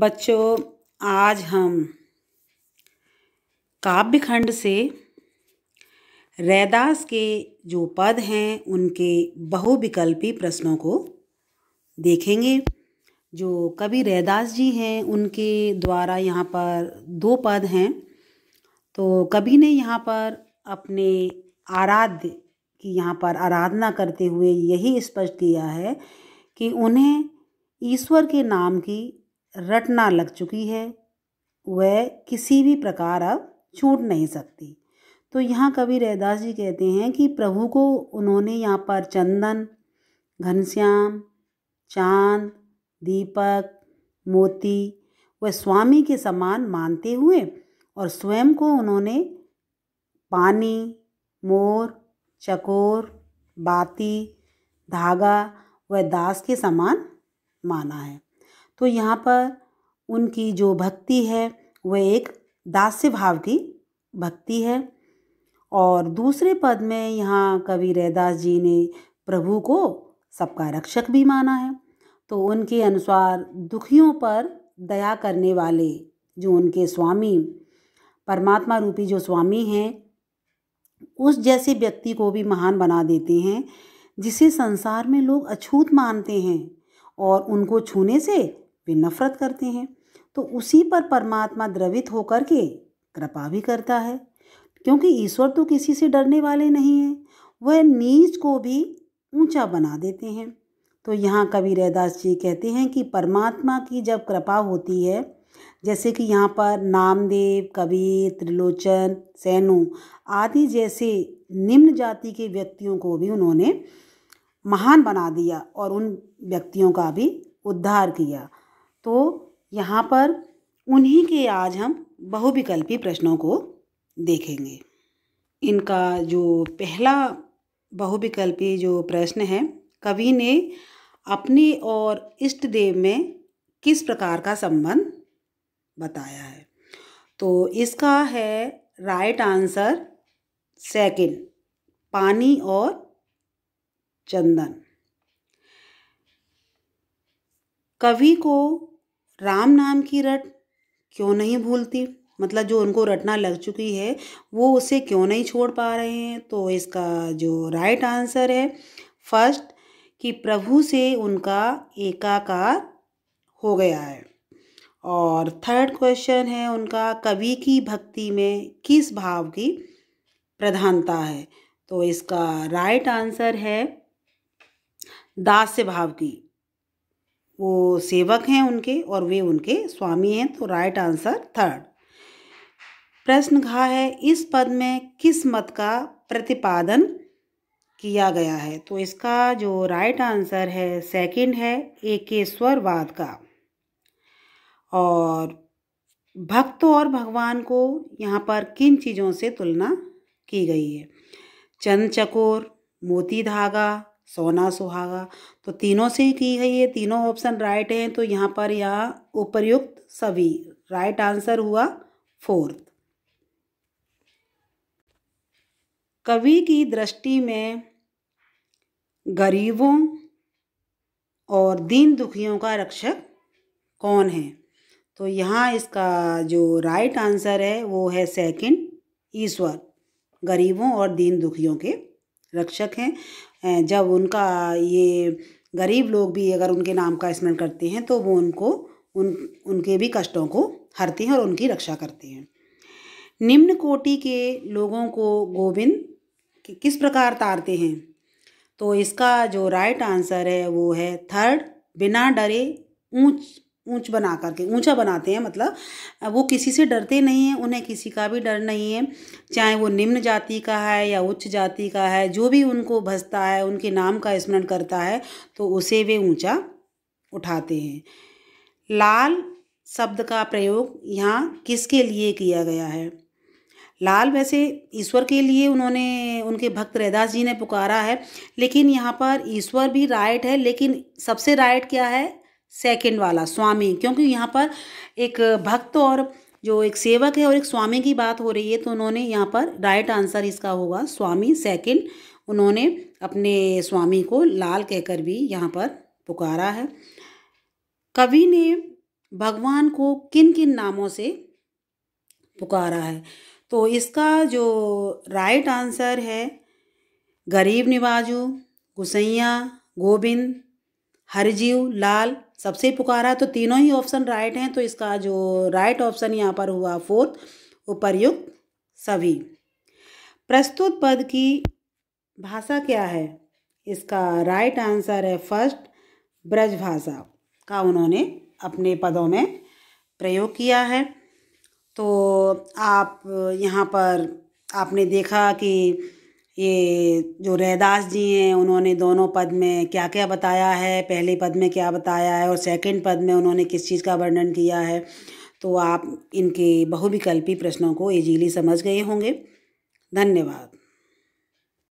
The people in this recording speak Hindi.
बच्चों आज हम काव्य खंड से रैदास के जो पद हैं उनके बहुविकल्पी प्रश्नों को देखेंगे जो कवि रैदास जी हैं उनके द्वारा यहाँ पर दो पद हैं तो कवि ने यहाँ पर अपने आराध्य की यहाँ पर आराधना करते हुए यही स्पष्ट किया है कि उन्हें ईश्वर के नाम की रटना लग चुकी है वह किसी भी प्रकार अब छूट नहीं सकती तो यहाँ कवि रैदास जी कहते हैं कि प्रभु को उन्होंने यहाँ पर चंदन घनश्याम चांद दीपक मोती वह स्वामी के समान मानते हुए और स्वयं को उन्होंने पानी मोर चकोर बाती धागा व दास के समान माना है तो यहाँ पर उनकी जो भक्ति है वह एक दास्य भाव की भक्ति है और दूसरे पद में यहाँ कवि रैदास जी ने प्रभु को सबका रक्षक भी माना है तो उनके अनुसार दुखियों पर दया करने वाले जो उनके स्वामी परमात्मा रूपी जो स्वामी हैं उस जैसे व्यक्ति को भी महान बना देते हैं जिसे संसार में लोग अछूत मानते हैं और उनको छूने से वे नफरत करते हैं तो उसी पर परमात्मा द्रवित होकर के कृपा भी करता है क्योंकि ईश्वर तो किसी से डरने वाले नहीं हैं वह नीच को भी ऊंचा बना देते हैं तो यहाँ कवि रैदास जी कहते हैं कि परमात्मा की जब कृपा होती है जैसे कि यहाँ पर नामदेव कबीर त्रिलोचन सैनु आदि जैसे निम्न जाति के व्यक्तियों को भी उन्होंने महान बना दिया और उन व्यक्तियों का भी उद्धार किया तो यहाँ पर उन्हीं के आज हम बहुविकल्पी प्रश्नों को देखेंगे इनका जो पहला बहुविकल्पी जो प्रश्न है कवि ने अपने और इष्ट देव में किस प्रकार का संबंध बताया है तो इसका है राइट आंसर सेकंड पानी और चंदन कवि को राम नाम की रट क्यों नहीं भूलती मतलब जो उनको रटना लग चुकी है वो उसे क्यों नहीं छोड़ पा रहे हैं तो इसका जो राइट आंसर है फर्स्ट कि प्रभु से उनका एकाकार हो गया है और थर्ड क्वेश्चन है उनका कवि की भक्ति में किस भाव की प्रधानता है तो इसका राइट आंसर है दास्य भाव की वो सेवक हैं उनके और वे उनके स्वामी हैं तो राइट आंसर थर्ड प्रश्न कहा है इस पद में किस मत का प्रतिपादन किया गया है तो इसका जो राइट आंसर है सेकंड है एकेश्वरवाद का और भक्त और भगवान को यहाँ पर किन चीज़ों से तुलना की गई है चंद चकोर मोती धागा सोना सुहागा तो तीनों से ही की गई है तीनों ऑप्शन राइट हैं तो यहाँ पर यह उपर्युक्त सभी राइट आंसर हुआ फोर्थ कवि की दृष्टि में गरीबों और दीन दुखियों का रक्षक कौन है तो यहाँ इसका जो राइट आंसर है वो है सेकंड ईश्वर गरीबों और दीन दुखियों के रक्षक हैं जब उनका ये गरीब लोग भी अगर उनके नाम का स्मरण करते हैं तो वो उनको उन उनके भी कष्टों को हरते हैं और उनकी रक्षा करते हैं निम्न कोटि के लोगों को गोविंद किस प्रकार तारते हैं तो इसका जो राइट आंसर है वो है थर्ड बिना डरे ऊंच ऊंच बना करके ऊंचा बनाते हैं मतलब वो किसी से डरते नहीं हैं उन्हें किसी का भी डर नहीं है चाहे वो निम्न जाति का है या उच्च जाति का है जो भी उनको भसता है उनके नाम का स्मरण करता है तो उसे वे ऊंचा उठाते हैं लाल शब्द का प्रयोग यहाँ किसके लिए किया गया है लाल वैसे ईश्वर के लिए उन्होंने उनके भक्त रैदास जी ने पुकारा है लेकिन यहाँ पर ईश्वर भी राइट है लेकिन सबसे राइट क्या है सेकंड वाला स्वामी क्योंकि यहाँ पर एक भक्त और जो एक सेवक है और एक स्वामी की बात हो रही है तो उन्होंने यहाँ पर राइट आंसर इसका होगा स्वामी सेकंड उन्होंने अपने स्वामी को लाल कहकर भी यहाँ पर पुकारा है कवि ने भगवान को किन किन नामों से पुकारा है तो इसका जो राइट आंसर है गरीब निवाजू गुसैया गोविंद हरजीव लाल सबसे पुकारा तो तीनों ही ऑप्शन राइट हैं तो इसका जो राइट ऑप्शन यहाँ पर हुआ फोर्थ उपर्युक्त सभी प्रस्तुत पद की भाषा क्या है इसका राइट आंसर है फर्स्ट ब्रज भाषा का उन्होंने अपने पदों में प्रयोग किया है तो आप यहाँ पर आपने देखा कि ये जो रैदास जी हैं उन्होंने दोनों पद में क्या क्या बताया है पहले पद में क्या बताया है और सेकंड पद में उन्होंने किस चीज़ का वर्णन किया है तो आप इनके बहुविकल्पी प्रश्नों को इजीली समझ गए होंगे धन्यवाद